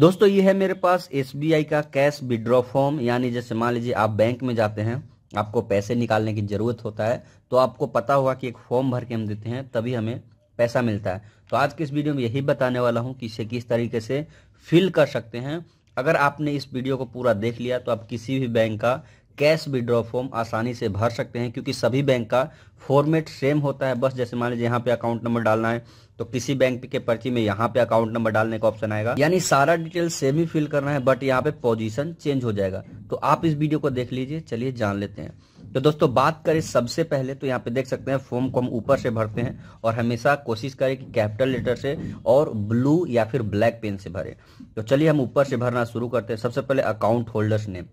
दोस्तों ये है मेरे पास एस का कैश विड्रॉ फॉर्म यानी जैसे मान लीजिए आप बैंक में जाते हैं आपको पैसे निकालने की ज़रूरत होता है तो आपको पता होगा कि एक फॉर्म भर के हम देते हैं तभी हमें पैसा मिलता है तो आज के इस वीडियो में यही बताने वाला हूँ कि इसे किस तरीके से फिल कर सकते हैं अगर आपने इस वीडियो को पूरा देख लिया तो आप किसी भी बैंक का कैश विड्रॉ फॉर्म आसानी से भर सकते हैं क्योंकि सभी बैंक का फॉर्मेट सेम होता है बस जैसे मान लीजिए यहाँ पे अकाउंट नंबर डालना है तो किसी बैंक के पर्ची में यहाँ पे अकाउंट नंबर डालने का ऑप्शन आएगा यानी सारा डिटेल सेम ही फिल करना है बट यहाँ पे पोजीशन चेंज हो जाएगा तो आप इस वीडियो को देख लीजिए चलिए जान लेते हैं तो दोस्तों बात करें सबसे पहले तो यहाँ पे देख सकते हैं फॉर्म को हम ऊपर से भरते हैं और हमेशा कोशिश करें कि कैपिटल लेटर से और ब्लू या फिर ब्लैक पेन से भरें तो चलिए हम ऊपर से भरना शुरू करते हैं सबसे पहले अकाउंट होल्डर्स नेम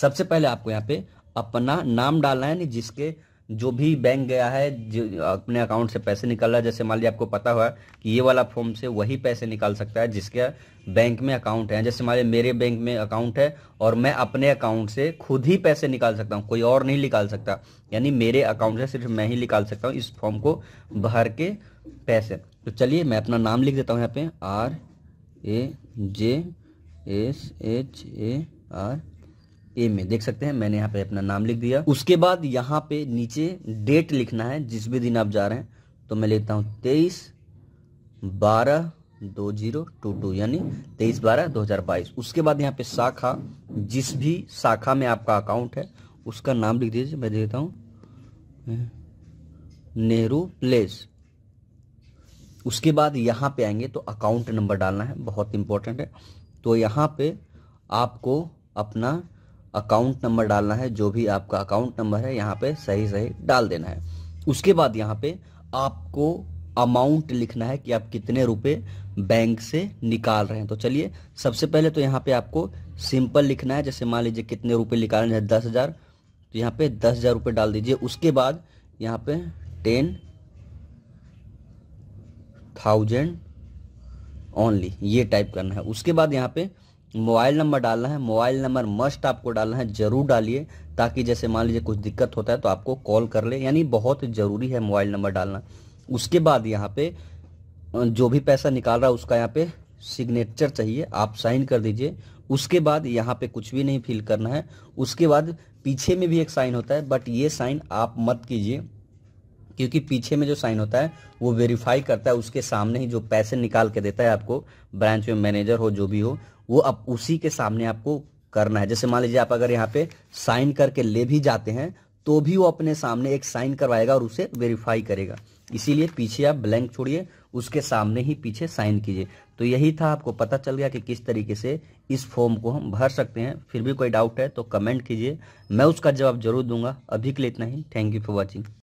सबसे पहले आपको यहाँ पे अपना नाम डालना है जिसके जो भी बैंक गया है जो अपने अकाउंट से पैसे निकल रहा है जैसे मान लीजिए आपको पता हुआ कि ये वाला फॉर्म से वही पैसे निकाल सकता है जिसके बैंक में अकाउंट है जैसे मान लीजिए मेरे बैंक में अकाउंट है और मैं अपने अकाउंट से खुद ही पैसे निकाल सकता हूँ कोई और नहीं निकाल सकता यानी मेरे अकाउंट से सिर्फ मैं ही निकाल सकता हूँ इस फॉर्म को भर के पैसे तो चलिए मैं अपना नाम लिख देता हूँ यहाँ पे R A J S H A R A में देख सकते हैं मैंने यहाँ पे अपना नाम लिख दिया उसके बाद यहाँ पे नीचे डेट लिखना है जिस भी दिन आप जा रहे हैं तो मैं लेता हूँ तेईस बारह दो जीरो टू टू यानी तेईस बारह दो हजार बाईस उसके बाद यहाँ पे शाखा जिस भी शाखा में आपका अकाउंट है उसका नाम लिख दीजिए मैं देता हूँ नेहरू प्लेस उसके बाद यहाँ पे आएंगे तो अकाउंट नंबर डालना है बहुत इंपॉर्टेंट है तो यहाँ पे आपको अपना अकाउंट नंबर डालना है जो भी आपका अकाउंट नंबर है यहाँ पे सही सही डाल देना है उसके बाद यहाँ पे आपको अमाउंट लिखना है कि आप कितने रुपए बैंक से निकाल रहे हैं तो चलिए सबसे पहले तो यहाँ पे आपको सिंपल लिखना है जैसे मान लीजिए कितने रुपए निकालना है दस हज़ार तो यहाँ पे दस हज़ार रुपये डाल दीजिए उसके बाद यहाँ पे टेन थाउजेंड ओनली ये टाइप करना है उसके बाद यहाँ पे मोबाइल नंबर डालना है मोबाइल नंबर मस्ट आपको डालना है जरूर डालिए ताकि जैसे मान लीजिए कुछ दिक्कत होता है तो आपको कॉल कर ले यानी बहुत ज़रूरी है मोबाइल नंबर डालना उसके बाद यहाँ पे जो भी पैसा निकाल रहा है उसका यहाँ पे सिग्नेचर चाहिए आप साइन कर दीजिए उसके बाद यहाँ पे कुछ भी नहीं फिल करना है उसके बाद पीछे में भी एक साइन होता है बट ये साइन आप मत कीजिए क्योंकि पीछे में जो साइन होता है वो वेरीफाई करता है उसके सामने ही जो पैसे निकाल के देता है आपको ब्रांच में मैनेजर हो जो भी हो वो अब उसी के सामने आपको करना है जैसे मान लीजिए आप अगर यहाँ पे साइन करके ले भी जाते हैं तो भी वो अपने सामने एक साइन करवाएगा और उसे वेरीफाई करेगा इसीलिए पीछे आप ब्लैंक छोड़िए उसके सामने ही पीछे साइन कीजिए तो यही था आपको पता चल गया कि किस तरीके से इस फॉर्म को हम भर सकते हैं फिर भी कोई डाउट है तो कमेंट कीजिए मैं उसका जवाब जरूर दूंगा अभी के लिए इतना ही थैंक यू फॉर वॉचिंग